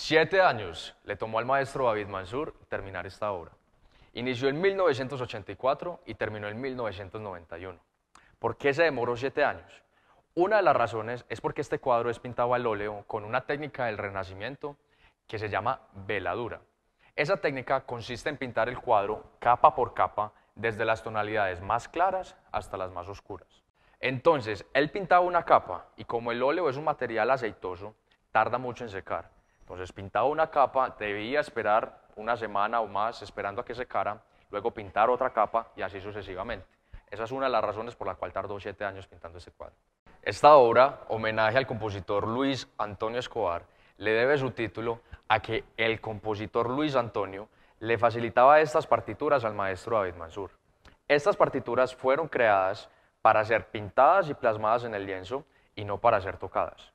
Siete años le tomó al maestro David Mansur terminar esta obra. Inició en 1984 y terminó en 1991. ¿Por qué se demoró siete años? Una de las razones es porque este cuadro es pintado al óleo con una técnica del Renacimiento que se llama veladura. Esa técnica consiste en pintar el cuadro capa por capa desde las tonalidades más claras hasta las más oscuras. Entonces, él pintaba una capa y como el óleo es un material aceitoso, tarda mucho en secar. Entonces pintaba una capa, debía esperar una semana o más esperando a que secara, luego pintar otra capa y así sucesivamente. Esa es una de las razones por la cual tardó siete años pintando ese cuadro. Esta obra, homenaje al compositor Luis Antonio Escobar, le debe su título a que el compositor Luis Antonio le facilitaba estas partituras al maestro David Mansur. Estas partituras fueron creadas para ser pintadas y plasmadas en el lienzo y no para ser tocadas.